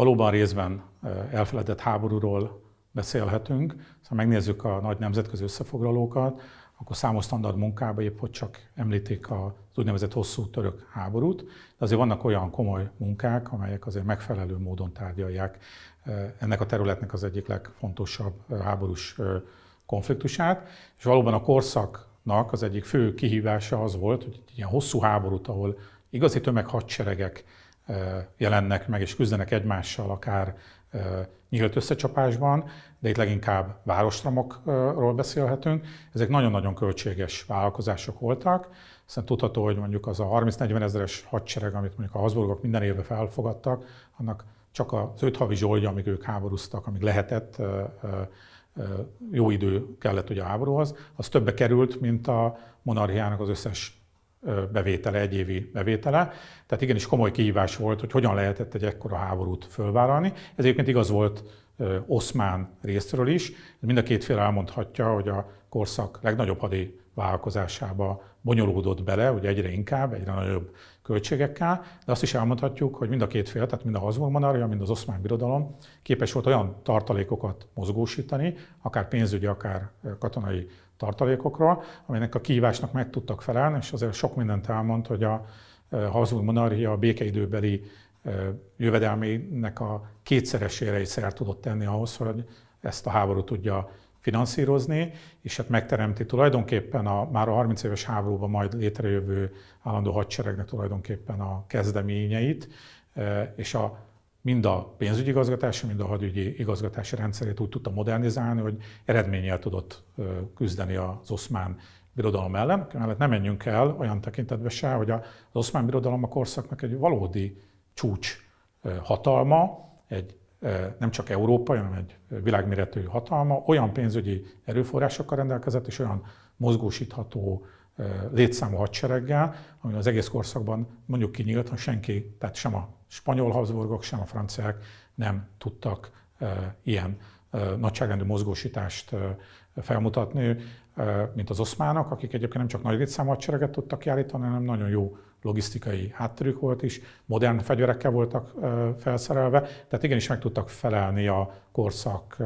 valóban részben elfeledett háborúról beszélhetünk, ha szóval megnézzük a nagy nemzetközi összefoglalókat, akkor számos standard munkában épp hogy csak említik az úgynevezett hosszú török háborút, de azért vannak olyan komoly munkák, amelyek azért megfelelő módon tárgyalják ennek a területnek az egyik legfontosabb háborús konfliktusát, és valóban a korszaknak az egyik fő kihívása az volt, hogy egy ilyen hosszú háborút, ahol igazi tömeghadseregek jelennek meg és küzdenek egymással, akár nyílt összecsapásban, de itt leginkább várostromokról beszélhetünk. Ezek nagyon-nagyon költséges vállalkozások voltak, hiszen tudható, hogy mondjuk az a 30-40 ezeres hadsereg, amit mondjuk a Habsburgok minden évben felfogadtak, annak csak az öt havi zsoldja, amíg ők háborúztak, amíg lehetett, jó idő kellett ugye a háborúhoz, az többe került, mint a monarchiának az összes bevétele, egyévi bevétele. Tehát igenis komoly kihívás volt, hogy hogyan lehetett egy ekkora háborút fölvállalni. Ez egyébként igaz volt oszmán részről is. Mind a két fél elmondhatja, hogy a korszak legnagyobb hadi vállalkozásába bonyolódott bele, ugye egyre inkább, egyre nagyobb költségekkel, de azt is elmondhatjuk, hogy mind a két fél, tehát mind a Habsburg Monarja, mind az oszmán birodalom képes volt olyan tartalékokat mozgósítani, akár pénzügyi, akár katonai tartalékokról, aminek a kihívásnak meg tudtak felelni, és azért sok mindent elmond, hogy a, ha monarchia a békeidőbeli jövedelmének a kétszeresére is szer tudott tenni ahhoz, hogy ezt a háborút tudja finanszírozni, és hát megteremti tulajdonképpen a már a 30 éves háborúban majd létrejövő állandó hadseregnek tulajdonképpen a kezdeményeit, és a mind a pénzügyi igazgatási, mind a hadügyi igazgatási rendszerét úgy tudta modernizálni, hogy eredménnyel tudott küzdeni az oszmán birodalom ellen. Mellett nem menjünk el olyan tekintetbe se, hogy az oszmán birodalom a korszaknak egy valódi csúcs hatalma, egy nem csak Európa, hanem egy világméretű hatalma, olyan pénzügyi erőforrásokkal rendelkezett, és olyan mozgósítható létszámú hadsereggel, ami az egész korszakban mondjuk ki nyíltan senki, tehát sem a spanyol Habsburgok, sem a franciák nem tudtak ilyen nagyságrendű mozgósítást felmutatni, mint az oszmánok, akik egyébként nem csak nagy létszámú hadsereget tudtak kiállítani, hanem nagyon jó logisztikai hátterük volt is, modern fegyverekkel voltak felszerelve, tehát igenis meg tudtak felelni a korszak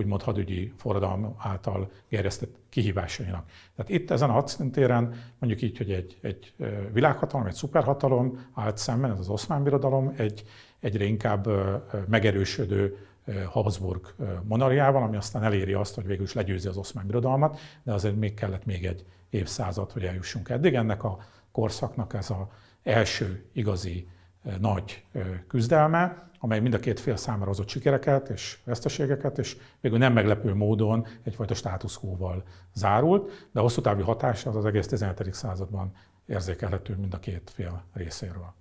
úgymond hadügyi forradalom által gerjesztett kihívásainak. Tehát itt ezen a hadszintéren mondjuk így, hogy egy, egy világhatalom, egy szuperhatalom állt szemben, ez az oszmán birodalom, egy egyre inkább megerősödő Habsburg monarchiával, ami aztán eléri azt, hogy végül is legyőzi az oszmán birodalmat, de azért még kellett még egy évszázad, hogy eljussunk eddig. Ennek a korszaknak ez az első igazi nagy küzdelme, amely mind a két fél számára hozott sikereket és veszteségeket, és végül nem meglepő módon egyfajta státuszkóval zárult, de a hosszú távú hatása az az egész 17. században érzékelhető mind a két fél részéről.